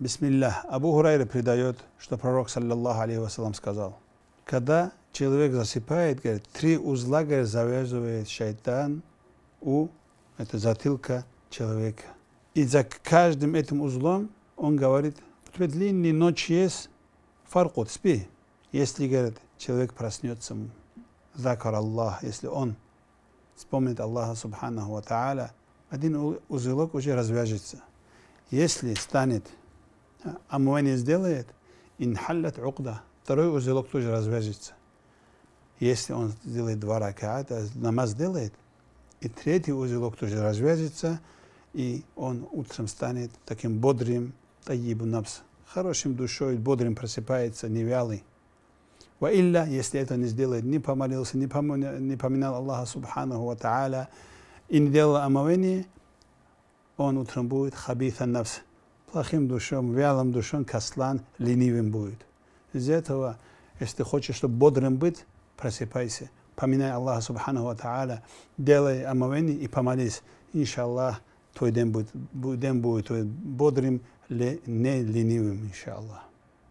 Бисмиллах. Абу Хурайра придает, что пророк, саллиллаху алейхи вассалам, сказал, когда человек засыпает, говорит, три узла, говорит, завязывает шайтан у это затылка человека. И за каждым этим узлом он говорит, у тебя длинная ночь есть, фаркут, спи. Если, говорит, человек проснется, закар Аллах, если он вспомнит Аллаха Субханаху Ва Тааля, один узелок уже развяжется. Если станет омывание сделает, инхаллят укда, второй узелок тоже развяжется. Если он сделает два раката, намаз делает, и третий узелок тоже развяжется, и он утром станет таким бодрым, таибу напс, хорошим душой, бодрым просыпается, невялый. Ва илля, если это не сделает, не помолился, не, помня, не поминал Аллаха Субхану Ва Та'аля и не делал омовение, он утром будет хабита навс, плохим душом, вялым душом, кослан, ленивым будет. Из этого, если хочешь, чтобы бодрым быть, просыпайся, поминай Аллаха Субхану Тааля, делай омовение и помолись. Иншаллах, твой день будет, день будет твой бодрым, не ленивым, иншаллах.